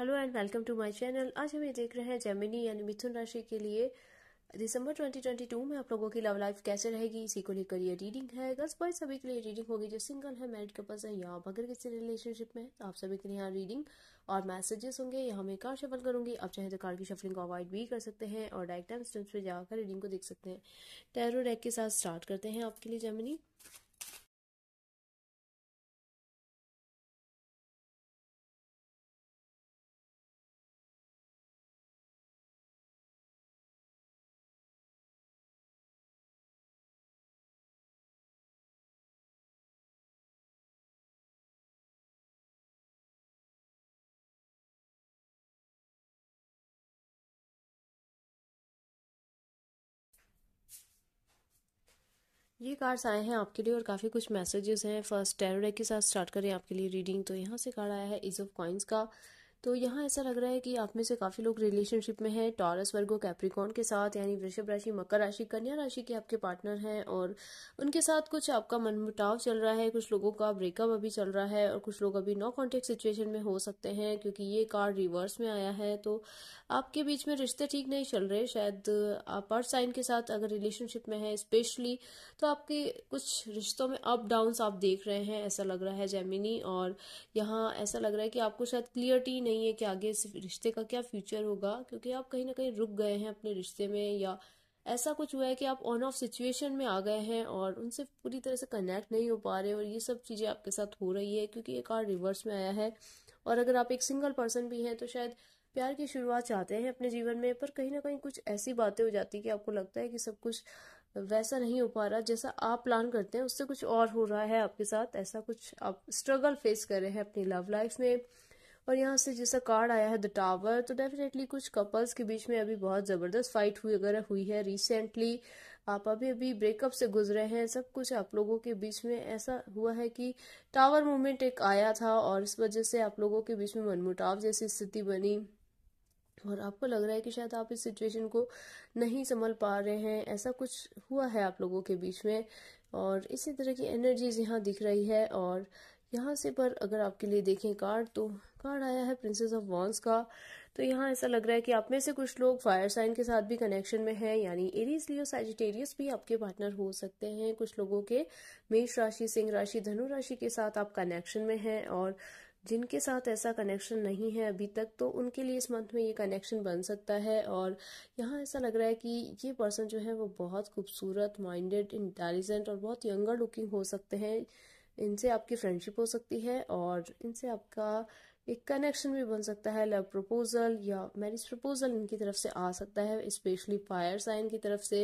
Hello and welcome to my channel आज हम ये देख रहे हैं जेमिनी यानी मिथुन राशि के लिए दिसंबर 2022 में आप लोगों की लव लाइफ कैसे रहेगी इसी को लेकर ये रीडिंग है गर्ल्स बॉय सभी के लिए रीडिंग होगी जो सिंगल है मैरिड कपल्स है या आप अगर किसी रिलेशनशिप में तो आप सभी के लिए यहाँ रीडिंग और मैसेजेस होंगे यहाँ मैं कार शफल करूंगी आप चाहे तो कार की शफलिंग को अवॉइड भी कर सकते हैं और डायरेक्ट टाइम स्टेम्स पर जाकर रीडिंग को देख सकते हैं टैरो डेक के साथ स्टार्ट करते हैं आपके लिए जेमिनी ये कार्ड्स आए हैं आपके लिए और काफ़ी कुछ मैसेजेस हैं फर्स्ट टेरोडे के साथ स्टार्ट करें आपके लिए रीडिंग तो यहाँ से कार्ड आया है इज ऑफ कॉइन्स का तो यहाँ ऐसा लग रहा है कि आप में से काफ़ी लोग रिलेशनशिप में हैं टॉरस वर्गो कैप्रिकॉन के साथ यानी वृषभ राशि मकर राशि कन्या राशि के आपके पार्टनर हैं और उनके साथ कुछ आपका मनमुटाव चल रहा है कुछ लोगों का ब्रेकअप अभी चल रहा है और कुछ लोग अभी नो कॉन्टेक्ट सिचुएशन में हो सकते हैं क्योंकि ये कार्ड रिवर्स में आया है तो आपके बीच में रिश्ते ठीक नहीं चल रहे शायद आप अर्थ साइन के साथ अगर रिलेशनशिप में है स्पेशली तो आपके कुछ रिश्तों में अप डाउन्स आप देख रहे हैं ऐसा लग रहा है जैमिनी और यहाँ ऐसा लग रहा है कि आपको शायद क्लियरिटी नहीं है कि आगे इस रिश्ते का क्या फ्यूचर होगा क्योंकि आप कहीं ना कहीं रुक गए हैं अपने रिश्ते में या ऐसा कुछ हुआ है कि आप ऑन ऑफ सिचुएशन में आ गए हैं और उनसे पूरी तरह से कनेक्ट नहीं हो पा रहे और ये सब चीज़ें आपके साथ हो रही है क्योंकि ये कार्ड रिवर्स में आया है और अगर आप एक सिंगल पर्सन भी हैं तो शायद प्यार की शुरुआत चाहते हैं अपने जीवन में पर कहीं ना कहीं कुछ ऐसी बातें हो जाती है कि आपको लगता है कि सब कुछ वैसा नहीं हो पा रहा जैसा आप प्लान करते हैं उससे कुछ और हो रहा है आपके साथ ऐसा कुछ आप स्ट्रगल फेस कर रहे हैं अपनी लव लाइफ में और यहाँ से जैसा कार्ड आया है द टावर तो डेफिनेटली कुछ कपल्स के बीच में अभी बहुत ज़बरदस्त फाइट हुई अगर हुई है रिसेंटली आप अभी अभी ब्रेकअप से गुजरे हैं सब कुछ आप लोगों के बीच में ऐसा हुआ है कि टावर मोमेंट एक आया था और इस वजह से आप लोगों के बीच में मनमुटाव जैसी स्थिति बनी और आपको लग रहा है कि शायद आप इस सिचुएशन को नहीं संभल पा रहे हैं ऐसा कुछ हुआ है आप लोगों के बीच में और इसी तरह की एनर्जीज यहाँ दिख रही है और यहाँ से पर अगर आपके लिए देखें कार्ड तो कार्ड आया है प्रिंसेस ऑफ वॉन्स का तो यहाँ ऐसा लग रहा है कि आप में से कुछ लोग फायर साइन के साथ भी कनेक्शन में हैं यानी एरीज लियो सैजिटेरियस भी आपके पार्टनर हो सकते हैं कुछ लोगों के मेष राशि सिंह राशि धनु राशि के साथ आप कनेक्शन में हैं और जिनके साथ ऐसा कनेक्शन नहीं है अभी तक तो उनके लिए इस मंथ में ये कनेक्शन बन सकता है और यहाँ ऐसा लग रहा है कि ये पर्सन जो है वो बहुत खूबसूरत माइंडेड इंटेलिजेंट और बहुत यंगर लुकिंग हो सकते हैं इनसे आपकी फ्रेंडशिप हो सकती है और इनसे आपका एक कनेक्शन भी बन सकता है लव प्रपोजल या मैरिज प्रपोजल इनकी तरफ से आ सकता है स्पेशली फायर साइन की तरफ से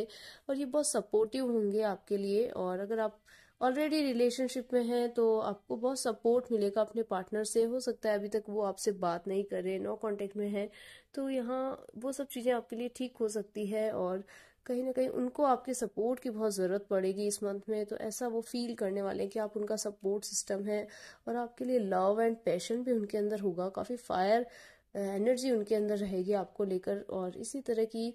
और ये बहुत सपोर्टिव होंगे आपके लिए और अगर आप ऑलरेडी रिलेशनशिप में हैं तो आपको बहुत सपोर्ट मिलेगा अपने पार्टनर से हो सकता है अभी तक वो आपसे बात नहीं कर रहे नो कॉन्टेक्ट में है तो यहाँ वो सब चीज़ें आपके लिए ठीक हो सकती है और कहीं ना कहीं उनको आपके सपोर्ट की बहुत ज़रूरत पड़ेगी इस मंथ में तो ऐसा वो फील करने वाले हैं कि आप उनका सपोर्ट सिस्टम है और आपके लिए लव एंड पैशन भी उनके अंदर होगा काफ़ी फायर एनर्जी उनके अंदर रहेगी आपको लेकर और इसी तरह की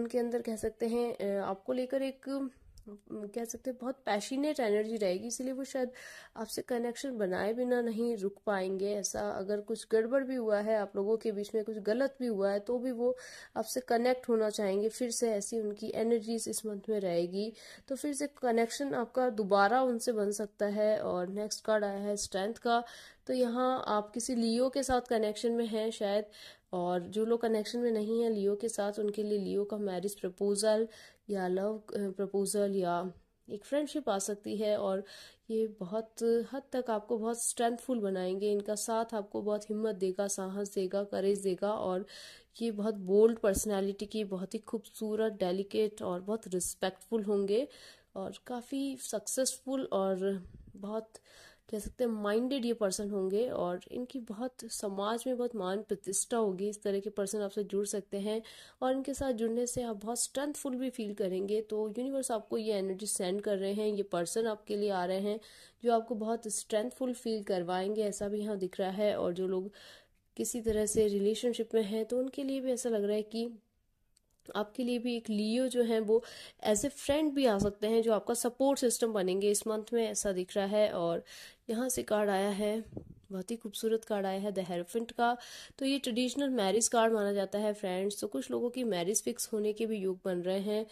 उनके अंदर कह सकते हैं आपको लेकर एक कह सकते हैं बहुत पैशनेट एनर्जी रहेगी इसीलिए वो शायद आपसे कनेक्शन बनाए बिना नहीं रुक पाएंगे ऐसा अगर कुछ गड़बड़ भी हुआ है आप लोगों के बीच में कुछ गलत भी हुआ है तो भी वो आपसे कनेक्ट होना चाहेंगे फिर से ऐसी उनकी एनर्जीज इस मंथ में रहेगी तो फिर से कनेक्शन आपका दोबारा उनसे बन सकता है और नेक्स्ट कार्ड आया है स्ट्रेंथ का तो यहाँ आप किसी लियो के साथ कनेक्शन में हैं शायद और जो लोग कनेक्शन में नहीं है लियो के साथ उनके लिए लियो का मैरिज प्रपोजल या लव प्रपोजल या एक फ्रेंडशिप आ सकती है और ये बहुत हद तक आपको बहुत स्ट्रेंथफुल बनाएंगे इनका साथ आपको बहुत हिम्मत देगा साहस देगा करेज देगा और ये बहुत बोल्ड पर्सनालिटी की बहुत ही खूबसूरत डेलिकेट और बहुत रिस्पेक्टफुल होंगे और काफ़ी सक्सेसफुल और बहुत कह सकते हैं माइंडेड ये पर्सन होंगे और इनकी बहुत समाज में बहुत मान प्रतिष्ठा होगी इस तरह के पर्सन आपसे जुड़ सकते हैं और इनके साथ जुड़ने से आप बहुत स्ट्रेंथफुल भी फील करेंगे तो यूनिवर्स आपको ये एनर्जी सेंड कर रहे हैं ये पर्सन आपके लिए आ रहे हैं जो आपको बहुत स्ट्रेंथफुल फील करवाएंगे ऐसा भी यहाँ दिख रहा है और जो लोग किसी तरह से रिलेशनशिप में हैं तो उनके लिए भी ऐसा लग रहा है कि आपके लिए भी एक लियो जो है वो एज ए फ्रेंड भी आ सकते हैं जो आपका सपोर्ट सिस्टम बनेंगे इस मंथ में ऐसा दिख रहा है और यहाँ से कार्ड आया है बहुत ही खूबसूरत कार्ड आया है द हेरफेंट का तो ये ट्रेडिशनल मैरिज कार्ड माना जाता है फ्रेंड्स तो कुछ लोगों की मैरिज फिक्स होने के भी योग बन रहे हैं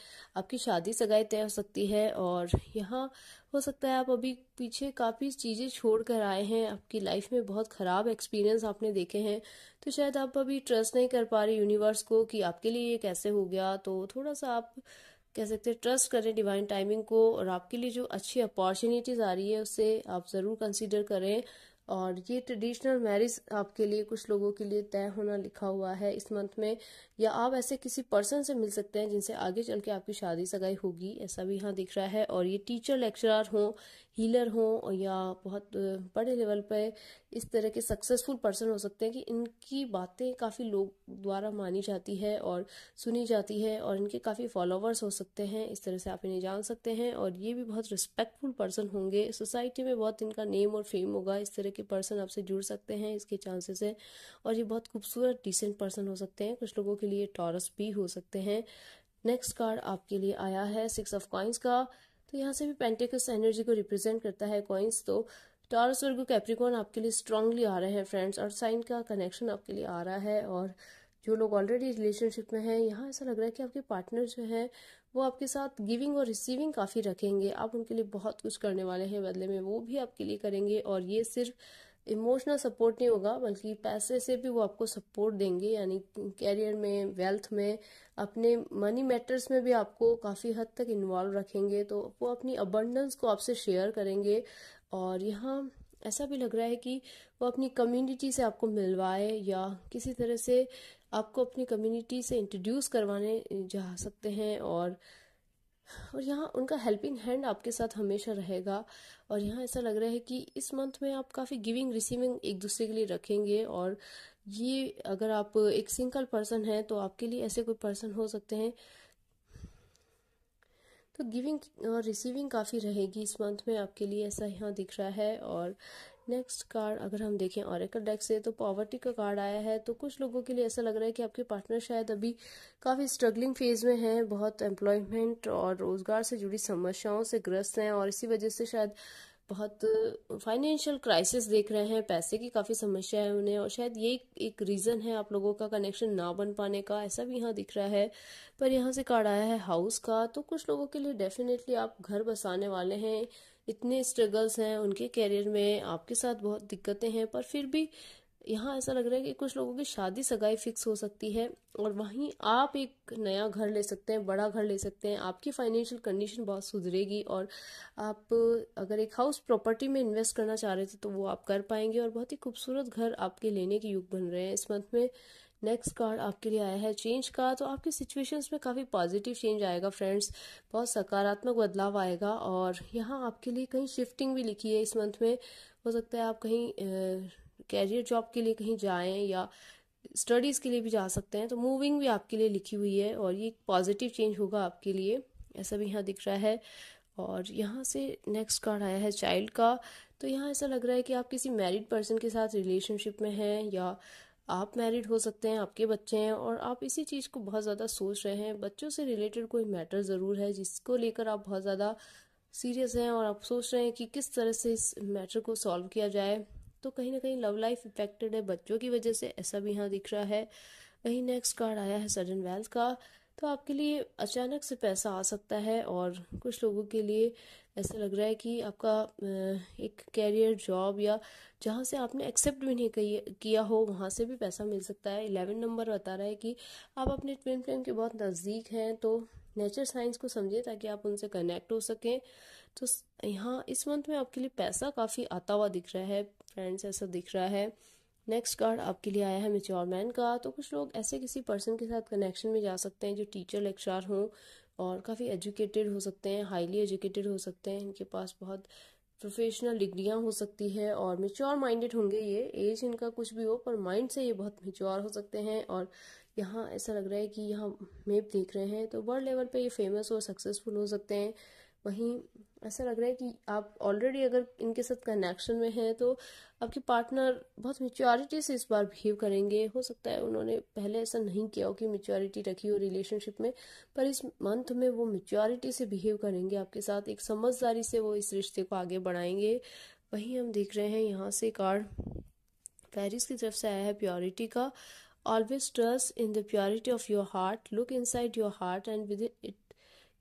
आपकी शादी सगाई तय हो सकती है और यहाँ हो सकता है आप अभी पीछे काफ़ी चीज़ें छोड़ कर आए हैं आपकी लाइफ में बहुत ख़राब एक्सपीरियंस आपने देखे हैं तो शायद आप अभी ट्रस्ट नहीं कर पा रहे यूनिवर्स को कि आपके लिए ये कैसे हो गया तो थोड़ा सा आप कह सकते हैं ट्रस्ट करें डिवाइन टाइमिंग को और आपके लिए जो अच्छी अपॉर्चुनिटीज़ आ रही है उसे आप ज़रूर कंसिडर करें और ये ट्रेडिशनल मैरिज आपके लिए कुछ लोगों के लिए तय होना लिखा हुआ है इस मंथ में या आप ऐसे किसी पर्सन से मिल सकते हैं जिनसे आगे चल के आपकी शादी सगाई होगी ऐसा भी यहाँ दिख रहा है और ये टीचर लेक्चरर हों हीलर हों या बहुत बड़े लेवल पे इस तरह के सक्सेसफुल पर्सन हो सकते हैं कि इनकी बातें काफ़ी लोग द्वारा मानी जाती है और सुनी जाती है और इनके काफ़ी फॉलोवर्स हो सकते हैं इस तरह से आप इन्हें जान सकते हैं और ये भी बहुत रिस्पेक्टफुल पर्सन होंगे सोसाइटी में बहुत इनका नेम और फेम होगा इस तरह के पर्सन आपसे जुड़ सकते हैं इसके चांसेस है और ये बहुत खूबसूरत डिसेंट पर्सन हो सकते हैं कुछ लोगों के लिए टॉरस भी हो सकते हैं नेक्स्ट कार्ड आपके लिए आया है सिक्स ऑफ कॉइंस का तो यहाँ से भी पेंटेकस एनर्जी को रिप्रेजेंट करता है कॉइन्स तो टॉरस वर्गो कैप्रिकॉन आपके लिए स्ट्रांगली आ रहे हैं फ्रेंड्स और साइन का कनेक्शन आपके लिए आ रहा है और जो लोग ऑलरेडी रिलेशनशिप में हैं यहाँ ऐसा लग रहा है कि आपके पार्टनर जो हैं वो आपके साथ गिविंग और रिसीविंग काफ़ी रखेंगे आप उनके लिए बहुत कुछ करने वाले हैं बदले में वो भी आपके लिए करेंगे और ये सिर्फ इमोशनल सपोर्ट नहीं होगा बल्कि पैसे से भी वो आपको सपोर्ट देंगे यानी कैरियर में वेल्थ में अपने मनी मैटर्स में भी आपको काफ़ी हद तक इन्वॉल्व रखेंगे तो वो अपनी अबंडेंस को आपसे शेयर करेंगे और यहाँ ऐसा भी लग रहा है कि वो अपनी कम्युनिटी से आपको मिलवाए या किसी तरह से आपको अपनी कम्युनिटी से इंट्रोड्यूस करवाने जा सकते हैं और और यहाँ उनका हेल्पिंग हैंड आपके साथ हमेशा रहेगा और यहाँ ऐसा लग रहा है कि इस मंथ में आप काफ़ी गिविंग रिसीविंग एक दूसरे के लिए रखेंगे और ये अगर आप एक सिंगल पर्सन हैं तो आपके लिए ऐसे कोई पर्सन हो सकते हैं तो गिविंग और रिसीविंग काफ़ी रहेगी इस मंथ में आपके लिए ऐसा यहाँ दिख रहा है और नेक्स्ट कार्ड अगर हम देखें और डेक से तो पॉवर्टी का कार्ड आया है तो कुछ लोगों के लिए ऐसा लग रहा है कि आपके पार्टनर शायद अभी काफ़ी स्ट्रगलिंग फेज में हैं बहुत एम्प्लॉयमेंट और रोज़गार से जुड़ी समस्याओं से ग्रस्त हैं और इसी वजह से शायद बहुत फाइनेंशियल क्राइसिस देख रहे हैं पैसे की काफ़ी समस्या है उन्हें और शायद ये एक रीज़न है आप लोगों का कनेक्शन ना बन पाने का ऐसा भी यहाँ दिख रहा है पर यहाँ से कार्ड आया है हाउस का तो कुछ लोगों के लिए डेफिनेटली आप घर बसाने वाले हैं इतने स्ट्रगल्स हैं उनके कैरियर में आपके साथ बहुत दिक्कतें हैं पर फिर भी यहाँ ऐसा लग रहा है कि कुछ लोगों की शादी सगाई फिक्स हो सकती है और वहीं आप एक नया घर ले सकते हैं बड़ा घर ले सकते हैं आपकी फाइनेंशियल कंडीशन बहुत सुधरेगी और आप अगर एक हाउस प्रॉपर्टी में इन्वेस्ट करना चाह रहे थे तो वो आप कर पाएंगे और बहुत ही खूबसूरत घर आपके लेने के युग बन रहे हैं इस मंथ में नेक्स्ट कार्ड आपके लिए आया है चेंज का तो आपकी सिचुएशंस में काफ़ी पॉजिटिव चेंज आएगा फ्रेंड्स बहुत सकारात्मक बदलाव आएगा और यहाँ आपके लिए कहीं शिफ्टिंग भी लिखी है इस मंथ में हो सकता है आप कहीं कैरियर जॉब के लिए कहीं जाएं या स्टडीज़ के लिए भी जा सकते हैं तो मूविंग भी आपके लिए लिखी हुई है और ये पॉजिटिव चेंज होगा आपके लिए ऐसा भी यहाँ दिख रहा है और यहाँ से नेक्स्ट कार्ड आया है चाइल्ड का तो यहाँ ऐसा लग रहा है कि आप किसी मैरिड पर्सन के साथ रिलेशनशिप में हैं या आप मैरिड हो सकते हैं आपके बच्चे हैं और आप इसी चीज़ को बहुत ज़्यादा सोच रहे हैं बच्चों से रिलेटेड कोई मैटर ज़रूर है जिसको लेकर आप बहुत ज़्यादा सीरियस हैं और आप सोच रहे हैं कि किस तरह से इस मैटर को सॉल्व किया जाए तो कहीं ना कहीं लव लाइफ इफेक्टेड है बच्चों की वजह से ऐसा भी यहाँ दिख रहा है कहीं नेक्स्ट कार्ड आया है सडन वेल्थ का तो आपके लिए अचानक से पैसा आ सकता है और कुछ लोगों के लिए ऐसा लग रहा है कि आपका एक कैरियर जॉब या जहाँ से आपने एक्सेप्ट भी नहीं किया हो वहाँ से भी पैसा मिल सकता है इलेवन नंबर बता रहा है कि आप अपने ट्विन फ्रेम के बहुत नज़दीक हैं तो नेचर साइंस को समझिए ताकि आप उनसे कनेक्ट हो सकें तो यहाँ इस मंथ में आपके लिए पैसा काफ़ी आता हुआ दिख रहा है फ्रेंड्स ऐसा दिख रहा है नेक्स्ट कार्ड आपके लिए आया है मेच्योर मैन का तो कुछ लोग ऐसे किसी पर्सन के साथ कनेक्शन में जा सकते हैं जो टीचर लेक्चरार हों और काफ़ी एजुकेटेड हो सकते हैं हाईली एजुकेटेड हो सकते हैं इनके पास बहुत प्रोफेशनल डिग्रियाँ हो सकती है और मेच्योर माइंडेड होंगे ये एज इनका कुछ भी हो पर माइंड से ये बहुत मेच्योर हो सकते हैं और यहाँ ऐसा लग रहा है कि यहाँ मेप देख रहे हैं तो वर्ल्ड लेवल पे ये फेमस और सक्सेसफुल हो सकते हैं वहीं ऐसा लग रहा है कि आप ऑलरेडी अगर इनके साथ कनेक्शन में हैं तो आपके पार्टनर बहुत मेच्योरिटी से इस बार बिहेव करेंगे हो सकता है उन्होंने पहले ऐसा नहीं किया हो कि मेच्योरिटी रखी हो रिलेशनशिप में पर इस मंथ में वो मेच्योरिटी से बिहेव करेंगे आपके साथ एक समझदारी से वो इस रिश्ते को आगे बढ़ाएंगे वहीं हम देख रहे हैं यहाँ से कार्ड पेरिस की तरफ से आया है प्योरिटी का always trust in the purity of your heart look inside your heart and with it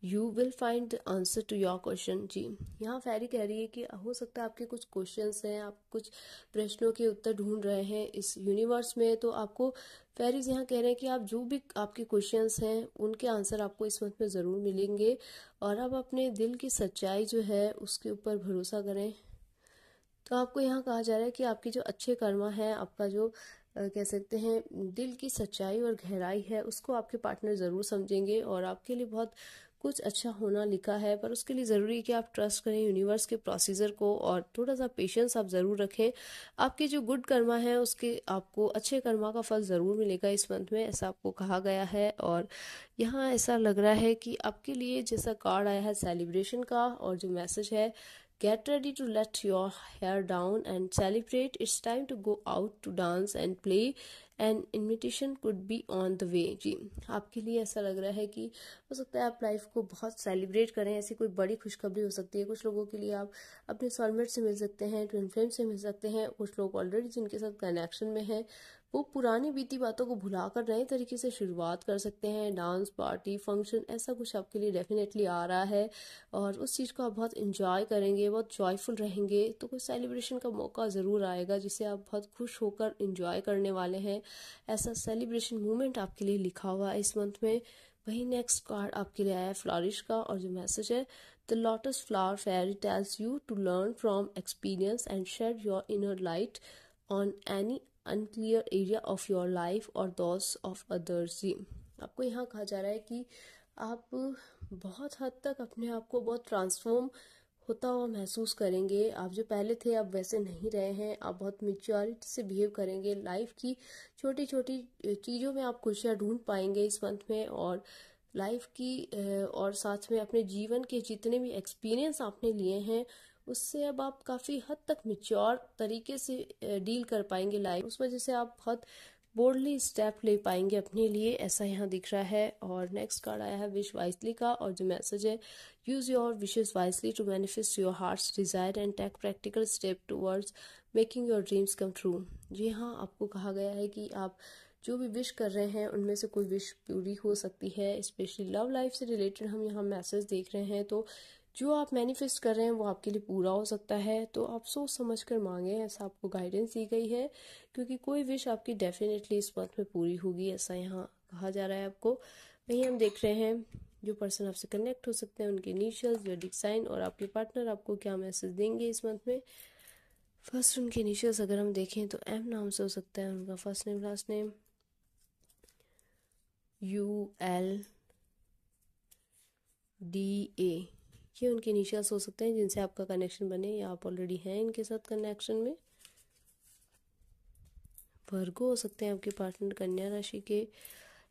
you will find the answer to your question जी यहाँ फैरी कह रही है कि हो सकता है आपके कुछ क्वेश्चन हैं आप कुछ प्रश्नों के उत्तर ढूंढ रहे हैं इस यूनिवर्स में तो आपको फैरीज यहाँ कह रहे हैं कि आप जो भी आपके क्वेश्चन हैं उनके आंसर आपको इस मंथ में ज़रूर मिलेंगे और आप अपने दिल की सच्चाई जो है उसके ऊपर भरोसा करें तो आपको यहाँ कहा जा रहा है कि आपकी जो अच्छे कर्मा है आपका जो कह सकते हैं दिल की सच्चाई और गहराई है उसको आपके पार्टनर ज़रूर समझेंगे और आपके लिए बहुत कुछ अच्छा होना लिखा है पर उसके लिए ज़रूरी है कि आप ट्रस्ट करें यूनिवर्स के प्रोसीजर को और थोड़ा सा पेशेंस आप ज़रूर रखें आपके जो गुड कर्मा है उसके आपको अच्छे कर्मा का फल ज़रूर मिलेगा इस मंथ में ऐसा आपको कहा गया है और यहाँ ऐसा लग रहा है कि आपके लिए जैसा कार्ड आया है सेलिब्रेशन का और जो मैसेज है Get ready to let your hair down and celebrate. It's time to go out to dance and play. an invitation could be on the way जी आपके लिए ऐसा लग रहा है कि हो सकता है आप लाइफ को बहुत सेलिब्रेट करें ऐसी कोई बड़ी खुशखबरी हो सकती है कुछ लोगों के लिए आप अपने सॉलमेट से मिल सकते हैं ट्विन फ्लेम से मिल सकते हैं कुछ लोग ऑलरेडी जिनके साथ कनेक्शन में हैं वो पुरानी बीती बातों को भुलाकर नए तरीके से शुरुआत कर सकते हैं डांस पार्टी फंक्शन ऐसा कुछ आपके लिए डेफिनेटली आ रहा है और उस चीज़ को आप बहुत इंजॉय करेंगे बहुत जॉयफुल रहेंगे तो कुछ सेलिब्रेशन का मौका ज़रूर आएगा जिसे आप बहुत खुश होकर इंजॉय करने वाले हैं ऐसा सेलिब्रेशन मोमेंट आपके लिए लिखा हुआ है इस मंथ में वही नेक्स्ट कार्ड आपके लिए आया है फ्लॉरिश का और जो मैसेज है the lotus flower fairy tells you to learn from experience and shed your inner light on any unclear area of your life और दॉस ऑफ अदर्स आपको यहाँ कहा जा रहा है कि आप बहुत हद तक अपने आप को बहुत ट्रांसफॉर्म होता हुआ महसूस करेंगे आप जो पहले थे आप वैसे नहीं रहे हैं आप बहुत मेच्योरिटी से बिहेव करेंगे लाइफ की छोटी छोटी चीज़ों में आप खुशियाँ ढूंढ पाएंगे इस मंथ में और लाइफ की और साथ में अपने जीवन के जितने भी एक्सपीरियंस आपने लिए हैं उससे अब आप काफ़ी हद तक मिच्योर तरीके से डील कर पाएंगे लाइफ उस वजह से आप बहुत बोल्डली स्टेप ले पाएंगे अपने लिए ऐसा यहाँ दिख रहा है और नेक्स्ट कार्ड आया है विश वाइसली का और जो मैसेज है use your wishes wisely to manifest your heart desire and take practical step towards making your dreams come true जी हाँ आपको कहा गया है कि आप जो भी विश कर रहे हैं उनमें से कोई विश पूरी हो सकती है स्पेशली लव लाइफ से रिलेटेड हम यहाँ मैसेज देख रहे हैं तो जो आप मैनिफेस्ट कर रहे हैं वो आपके लिए पूरा हो सकता है तो आप सोच समझ कर मांगे ऐसा आपको गाइडेंस दी गई है क्योंकि कोई विश आपकी डेफिनेटली इस मंथ में पूरी होगी ऐसा यहाँ कहा जा रहा है आपको वहीं हम देख रहे हैं जो पर्सन आपसे कनेक्ट हो सकते हैं उनके इनिशियल्स वेडिक साइन और आपके पार्टनर आपको क्या मैसेज देंगे इस मंथ में फर्स्ट उनके इनिशियल्स अगर हम देखें तो एम नाम से हो सकता है उनका first name last name U L D A ये उनके इनिशियल्स हो सकते हैं जिनसे आपका कनेक्शन बने या आप ऑलरेडी हैं इनके साथ कनेक्शन में वर्गो हो सकते हैं आपके पार्टनर कन्या राशि के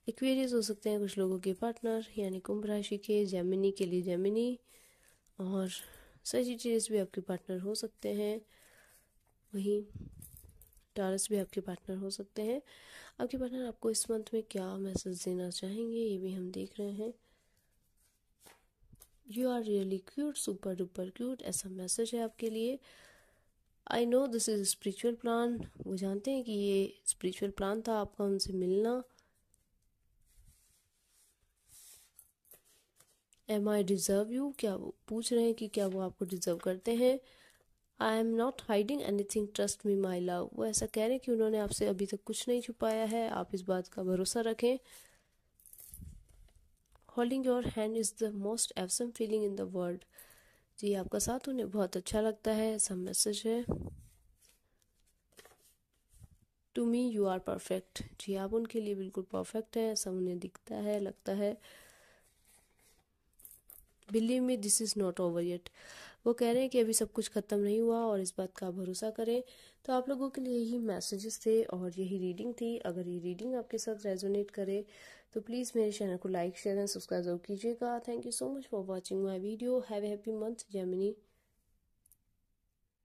इक्वेरियस हो सकते हैं कुछ लोगों के पार्टनर यानी कुंभ राशि के जैमिनी के लिए जैमिनी और सजिटेरियस भी आपके पार्टनर हो सकते हैं वहीं टारस भी आपके पार्टनर हो सकते हैं आपके पार्टनर आपको इस मंथ में क्या मैसेज देना चाहेंगे ये भी हम देख रहे हैं you are really cute super duper cute ऐसा मैसेज है आपके लिए I know this is spiritual plan वो जानते हैं कि ये स्पिरिचुअल प्लान था आपका उनसे मिलना एम आई डिज़र्व यू क्या वो पूछ रहे हैं कि क्या वो आपको डिज़र्व करते हैं I am not hiding anything trust me my love वो ऐसा कह रहे हैं कि उन्होंने आपसे अभी तक कुछ नहीं छुपाया है आप इस बात का भरोसा रखें holding your hand is the most absent feeling in the world जी आपका साथ उन्हें बहुत अच्छा लगता है ऐसा मैसेज है to me you are perfect जी आप उनके लिए बिल्कुल परफेक्ट हैं ऐसा उन्हें दिखता है लगता है believe me this is not over yet वो कह रहे हैं कि अभी सब कुछ ख़त्म नहीं हुआ और इस बात का भरोसा करें तो आप लोगों के लिए यही मैसेजेस थे और यही रीडिंग थी अगर ये रीडिंग आपके साथ रेजोनेट करे तो प्लीज़ मेरे चैनल को लाइक शेयर एंड सब्सक्राइब जरूर कीजिएगा thank you so much for watching my video have happy month Germany